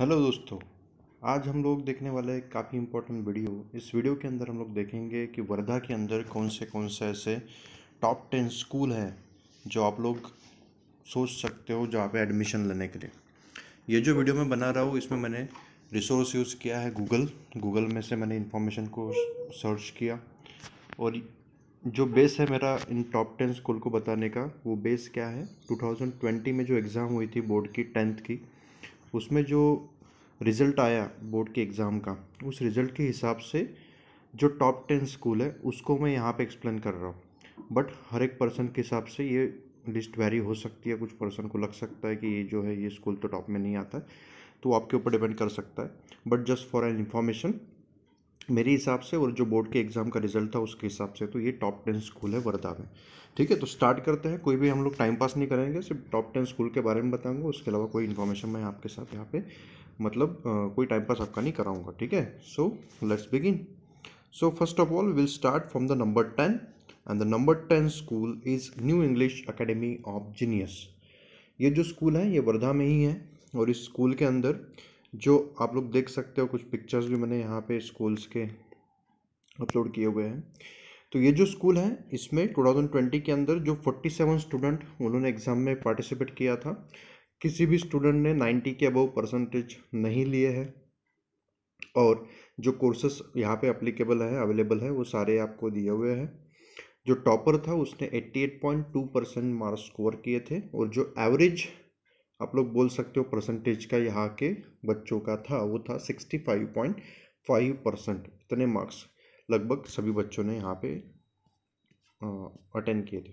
hello दोस्तों आज हम लोग देखने वाले एक काफ़ी इम्पोर्टेंट वीडियो इस वीडियो के अंदर हम लोग देखेंगे कि वर्धा के अंदर कौन से कौन से ऐसे टॉप टेन स्कूल हैं जो आप लोग सोच सकते हो जहाँ पे एडमिशन लेने के लिए ये जो वीडियो मैं बना रहा हूँ इसमें मैंने रिसोर्स यूज़ किया है गूगल गूगल में से मैंने इन्फॉर्मेशन को सर्च किया और जो बेस है मेरा इन टॉप टेन स्कूल को बताने का वो बेस क्या है टू में जो एग्ज़ाम हुई थी बोर्ड की टेंथ की उसमें जो रिज़ल्ट आया बोर्ड के एग्ज़ाम का उस रिज़ल्ट के हिसाब से जो टॉप टेन स्कूल है उसको मैं यहाँ पे एक्सप्लेन कर रहा हूँ बट हर एक पर्सन के हिसाब से ये लिस्ट वेरी हो सकती है कुछ पर्सन को लग सकता है कि ये जो है ये स्कूल तो टॉप में नहीं आता है तो आपके ऊपर डिपेंड कर सकता है but just for an information मेरे हिसाब से और जो बोर्ड के एग्ज़ाम का रिजल्ट था उसके हिसाब से तो ये टॉप टेन स्कूल है वर्धा में ठीक है तो स्टार्ट करते हैं कोई भी हम लोग टाइम पास नहीं करेंगे सिर्फ टॉप टेन स्कूल के बारे में बताऊंगा उसके अलावा कोई इन्फॉर्मेशन मैं आपके साथ यहाँ पे मतलब आ, कोई टाइम पास आपका नहीं कराऊंगा ठीक है so let's begin so first of all will start from the number ten and the number ten school is New English Academy of Genius ये जो स्कूल है ये वर्धा में ही है और इस स्कूल के अंदर जो आप लोग देख सकते हो कुछ पिक्चर्स भी मैंने यहाँ पे स्कूल्स के अपलोड किए हुए हैं तो ये जो स्कूल है इसमें टू थाउजेंड ट्वेंटी के अंदर जो फोर्टी सेवन स्टूडेंट उन्होंने एग्ज़ाम में पार्टिसिपेट किया था किसी भी स्टूडेंट ने नाइन्टी के अबव परसेंटेज नहीं लिए हैं और जो कोर्सेस यहाँ पे अप्लीकेबल है अवेलेबल है वो सारे आपको दिए हुए हैं जो टॉपर था उसने eighty eight point two percent marks score किए थे और जो एवरेज आप लोग बोल सकते हो परसेंटेज का यहाँ के बच्चों का था वो था sixty five point five percent इतने मार्क्स लगभग सभी बच्चों ने यहाँ पे अटेंड किए थे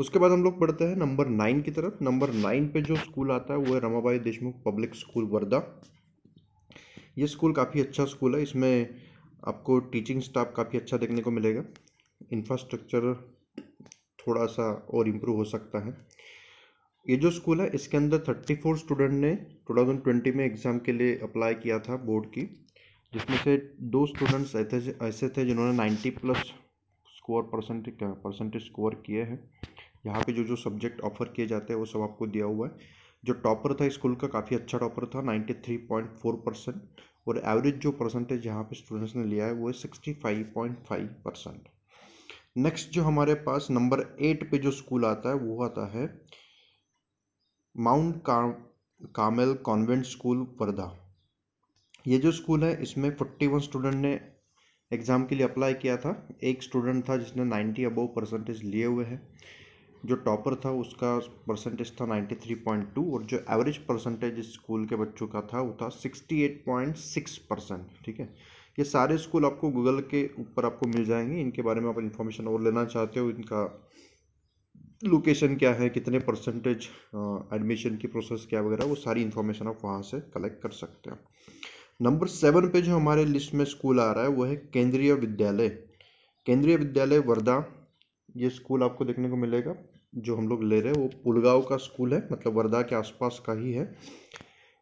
उसके बाद हम लोग पढ़ते हैं नंबर नाइन की तरफ नंबर नाइन पे जो स्कूल आता है वो है रमाबाई देशमुख पब्लिक स्कूल वर्धा ये स्कूल काफ़ी अच्छा स्कूल है इसमें आपको टीचिंग स्टाफ काफ़ी अच्छा देखने को मिलेगा इंफ्रास्ट्रक्चर थोड़ा सा और इम्प्रूव हो सकता है ये जो स्कूल है इसके अंदर थर्टी फोर स्टूडेंट ने टू थाउजेंड ट्वेंटी में एग्ज़ाम के लिए अप्लाई किया था बोर्ड की जिसमें से दो स्टूडेंट्स ऐसे ऐसे थे जिन्होंने ninety plus score percent percentage score किए हैं यहाँ पे जो जो सब्जेक्ट ऑफर किए जाते हैं वो सब आपको दिया हुआ है जो टॉपर था स्कूल का काफ़ी अच्छा टॉपर था ninety three point four percent और एवरेज जो परसेंटेज यहाँ पे स्टूडेंट्स ने लिया है वो है sixty five point five percent next जो हमारे पास नंबर एट पे जो स्कूल आता है वो आता है Mount Carmel convent school Wardha ये जो स्कूल है इसमें फोर्टी वन स्टूडेंट ने एग्ज़ाम के लिए अप्लाई किया था एक स्टूडेंट था जिसने नाइन्टी अबव परसेंटेज लिए हुए हैं जो टॉपर था उसका परसेंटेज था नाइन्टी थ्री पॉइंट टू और जो एवरेज परसेंटेज इस स्कूल के बच्चों का था वो था sixty eight point six percent ठीक है ये सारे स्कूल आपको गूगल के ऊपर आपको मिल जाएंगे इनके बारे में आप इन्फॉर्मेशन और लेना चाहते हो इनका लोकेशन क्या है कितने परसेंटेज एडमिशन की प्रोसेस क्या वगैरह वो सारी इन्फॉर्मेशन आप वहाँ से कलेक्ट कर सकते हैं नंबर सेवन पे जो हमारे लिस्ट में स्कूल आ रहा है वो है केंद्रीय विद्यालय केंद्रीय विद्यालय वर्धा ये स्कूल आपको देखने को मिलेगा जो हम लोग ले रहे हैं वो पुलगांव का स्कूल है मतलब वर्धा के आसपास का ही है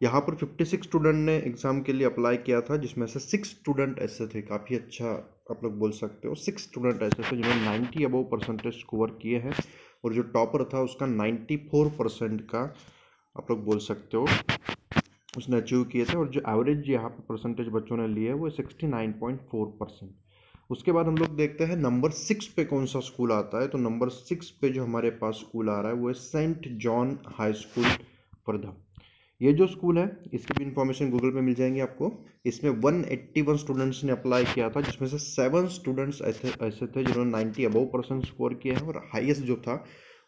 यहाँ पर फिफ्टी सिक्स स्टूडेंट ने एग्ज़ाम के लिए अप्लाई किया था जिसमें से सिक्स स्टूडेंट ऐसे थे काफ़ी अच्छा आप लोग बोल सकते हो सिक्स स्टूडेंट ऐसे थे जिन्होंने नाइन्टी अबव परसेंटेज स्कोर किए हैं और जो टॉपर था उसका 94 परसेंट का आप लोग बोल सकते हो उसने अचीव किए थे और जो एवरेज यहाँ पर परसेंटेज बच्चों ने लिए है वो sixty nine point four percent उसके बाद हम लोग देखते हैं नंबर सिक्स पे कौन सा स्कूल आता है तो नंबर सिक्स पे जो हमारे पास स्कूल आ रहा है वो है Saint John high school Wardha ये जो स्कूल है इसकी भी इन्फॉर्मेशन गूगल पे मिल जाएंगी आपको इसमें 181 स्टूडेंट्स ने अप्लाई किया था जिसमें से सेवन स्टूडेंट्स ऐसे ऐसे थे जिन्होंने 90 अबव परसेंट स्कोर किए हैं और हाईएस्ट जो था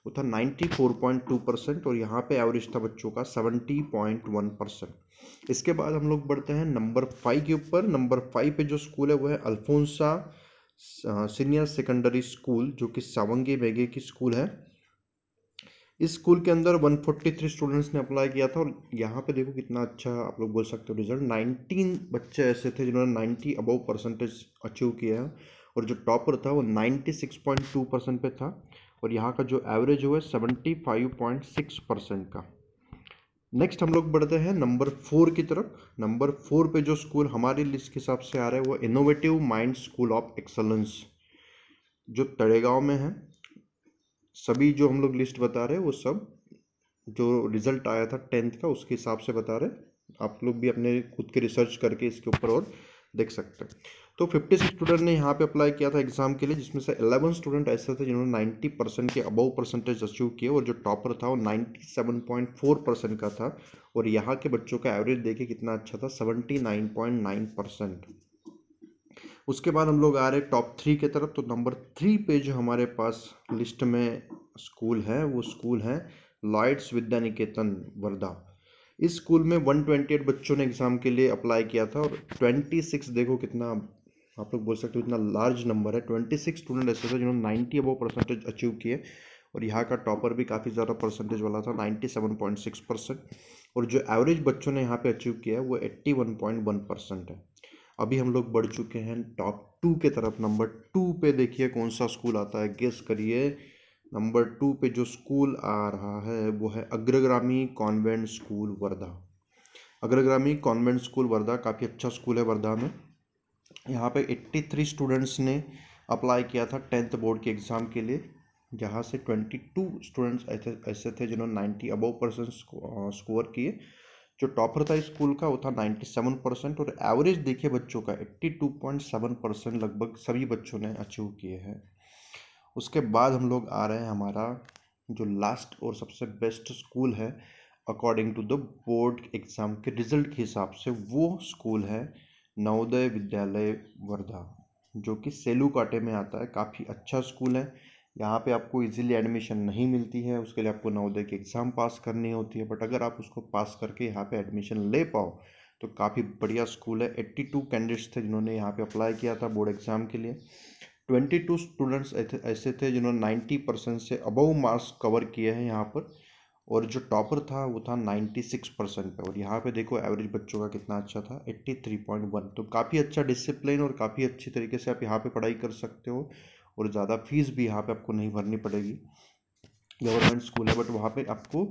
वो था 94.2 परसेंट और यहाँ पे एवरेज था बच्चों का 70.1 परसेंट इसके बाद हम लोग बढ़ते हैं नंबर फाइव के ऊपर नंबर फाइव पे जो स्कूल है वो है अल्फोंसा सीनियर सेकेंडरी स्कूल जो कि सावंगी बेगे की स्कूल है इस स्कूल के अंदर 143 स्टूडेंट्स ने अप्लाई किया था और यहाँ पे देखो कितना अच्छा आप लोग बोल सकते हो रिजल्ट 19 बच्चे ऐसे थे जिन्होंने 90 अबव परसेंटेज अचीव किया है और जो टॉपर था वो 96.2 परसेंट पे था और यहाँ का जो एवरेज हुआ है 75.6 परसेंट का नेक्स्ट हम लोग बढ़ते हैं नंबर फोर की तरफ नंबर फोर पर जो स्कूल हमारी लिस्ट के हिसाब से आ रहा है वो innovative mind school of excellence जो तड़ेगाँव में है सभी जो हम लोग लिस्ट बता रहे हैं वो सब जो रिज़ल्ट आया था टेंथ का उसके हिसाब से बता रहे आप लोग भी अपने खुद के रिसर्च करके इसके ऊपर और देख सकते हैं तो फिफ्टी सिक्स स्टूडेंट ने यहाँ पे अप्लाई किया था एग्ज़ाम के लिए जिसमें से अलेवन स्टूडेंट ऐसे थे जिन्होंने नाइन्टी परसेंट के अबव परसेंटेज अचीव किए और जो टॉपर था वो ninety seven point four percent का था और यहाँ के बच्चों का एवरेज देखे कितना अच्छा था seventy nine point nine percent उसके बाद हम लोग आ रहे टॉप थ्री के तरफ तो नंबर थ्री पे जो हमारे पास लिस्ट में स्कूल है वो स्कूल है लॉयड्स विद्या निकेतन वर्धा इस स्कूल में वन ट्वेंटी एट बच्चों ने एग्ज़ाम के लिए अप्लाई किया था और ट्वेंटी सिक्स देखो कितना आप लोग बोल सकते हो इतना लार्ज नंबर है ट्वेंटी सिक्स स्टूडेंट ऐसे थे जिन्होंने नाइन्टी अबो परसेंटेज अचीव किए और यहाँ का टॉपर भी काफ़ी ज़्यादा परसेंटेज वाला था ninety seven point six percent और जो एवरेज बच्चों ने यहाँ पे अचीव किया है वो eighty one point one percent है अभी हम लोग बढ़ चुके हैं टॉप टू के तरफ नंबर टू पे देखिए कौन सा स्कूल आता है गेस करिए नंबर टू पे जो स्कूल आ रहा है वो है Agragami convent school Wardha Agragami convent school Wardha काफ़ी अच्छा स्कूल है वर्धा में यहाँ पे 83 स्टूडेंट्स ने अप्लाई किया था टेंथ बोर्ड के एग्ज़ाम के लिए जहाँ से 22 स्टूडेंट्स ऐसे ऐसे थे जिन्होंने 90 अबव परसेंट स्कोर किए जो टॉपर था स्कूल का वो था 97 परसेंट और एवरेज देखिए बच्चों का 82.7 परसेंट लगभग सभी बच्चों ने अचीव किए हैं उसके बाद हम लोग आ रहे हैं हमारा जो लास्ट और सबसे बेस्ट स्कूल है according to the board exam के रिजल्ट के हिसाब से वो स्कूल है नवोदय विद्यालय वर्धा जो कि सेलू काटे में आता है काफ़ी अच्छा स्कूल है यहाँ पे आपको इजीली एडमिशन नहीं मिलती है उसके लिए आपको नवोदय की एग्ज़ाम पास करनी होती है बट अगर आप उसको पास करके यहाँ पे एडमिशन ले पाओ तो काफ़ी बढ़िया स्कूल है एट्टी टू कैंडिडेट्स थे जिन्होंने यहाँ पे अप्लाई किया था बोर्ड एग्ज़ाम के लिए ट्वेंटी टू स्टूडेंट्स ऐसे थे जिन्होंने नाइन्टी परसेंट से अबव मार्क्स कवर किए हैं यहाँ पर और जो टॉपर था वो था नाइन्टी सिक्स परसेंट पर और यहाँ पे देखो एवरेज बच्चों का कितना अच्छा था एट्टी थ्री पॉइंट वन तो काफ़ी अच्छा डिसिप्लिन और काफ़ी अच्छी तरीके से आप यहाँ पे पढ़ाई कर सकते हो और ज़्यादा फीस भी यहाँ पे आपको नहीं भरनी पड़ेगी गवर्नमेंट स्कूल है बट वहाँ पे आपको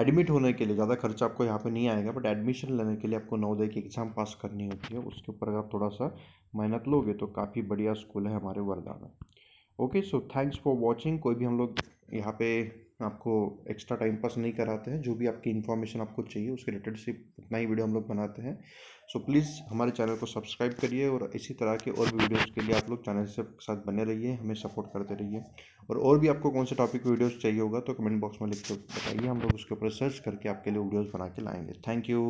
एडमिट होने के लिए ज़्यादा खर्चा आपको यहाँ पे नहीं आएगा बट एडमिशन लेने के लिए आपको नवोदय की एग्ज़ाम पास करनी होती है उसके ऊपर अगर आप थोड़ा सा मेहनत लोगे तो काफ़ी बढ़िया स्कूल है हमारे वर्धा में okay so thanks for watching कोई भी हम लोग यहाँ पे आपको एक्स्ट्रा टाइम पास नहीं कराते हैं जो भी आपकी इन्फॉर्मेशन आपको चाहिए उसके रिलेटेड सिर्फ उतना ही वीडियो हम लोग बनाते हैं सो so, प्लीज़ हमारे चैनल को सब्सक्राइब करिए और इसी तरह के और भी वीडियोज़ के लिए आप लोग चैनल से साथ बने रहिए हमें सपोर्ट करते रहिए और और भी आपको कौन से टॉपिक वीडियोज़ चाहिए होगा तो कमेंट बॉक्स में लिख के बताइए हम लोग उसके ऊपर सर्च करके आपके लिए वीडियोज़ बना के लाएंगे थैंक यू